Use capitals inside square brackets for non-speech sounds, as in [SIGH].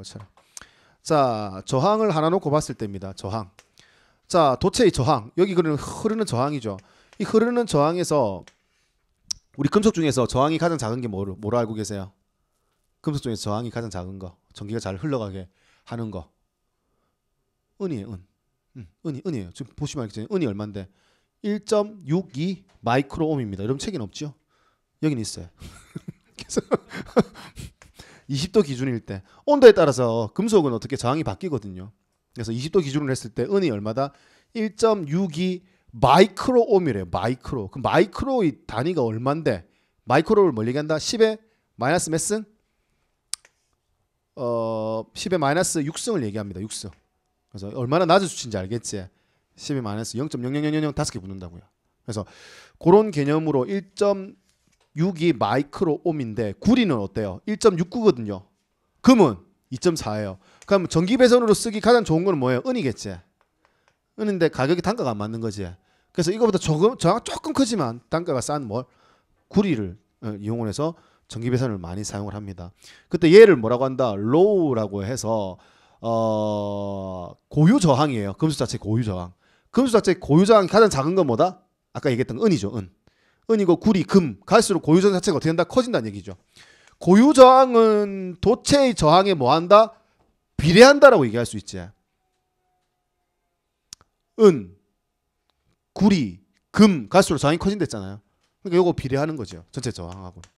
것처럼. 자, 저항을 하나 놓고 봤을 때입니다. 저항. 자, 도체의 저항. 여기 그러는 흐르는 저항이죠. 이 흐르는 저항에서 우리 금속 중에서 저항이 가장 작은 게 뭐로, 뭐로 알고 계세요? 금속 중에서 저항이 가장 작은 거. 전기가 잘 흘러가게 하는 거. 은이에요, 은. 응, 음, 은이, 은이에요. 지금 보시면 알겠죠? 은이 얼만데? 1.62 마이크로옴입니다. 여러분 책에는 없죠? 여긴 있어요. [LAUGHS] 그래서 20도 기준일 때 온도에 따라서 금속은 어떻게 저항이 바뀌거든요. 그래서 20도 기준으로 했을 때 은이 얼마다 1.62 마이크로 옴이래요. 마이크로. 그 마이크로의 단위가 얼만데 마이크로를 멀리 기한다 10의 마이너스 몇승? 어, 10의 마이너스 6승을 얘기합니다. 6승. 그래서 얼마나 낮은 수치인지 알겠지? 10의 마이너스 0.00000 다섯 개 붙는다고요. 그래서 그런 개념으로 1. 6이 마이크로옴인데 구리는 어때요? 1.69거든요. 금은 2.4예요. 그럼 전기배선으로 쓰기 가장 좋은 건 뭐예요? 은이겠지. 은인데 가격이 단가가 안 맞는 거지. 그래서 이거보다 조금 조금 크지만 단가가 싼 뭘? 구리를 어, 이용해서 을 전기배선을 많이 사용을 합니다. 그때 얘를 뭐라고 한다? 로우라고 해서 어, 고유 저항이에요. 금수 자체 고유 저항. 금수 자체 고유 저항이 가장 작은 건 뭐다? 아까 얘기했던 은이죠. 은. 은이고 구리 금 갈수록 고유저항 자체가 어떻게 된다 커진다는 얘기죠. 고유저항은 도체의 저항에 뭐한다 비례한다라고 얘기할 수 있지. 은 구리 금 갈수록 저항이 커진댔잖아요. 그러니까 요거 비례하는 거죠. 전체 저항하고.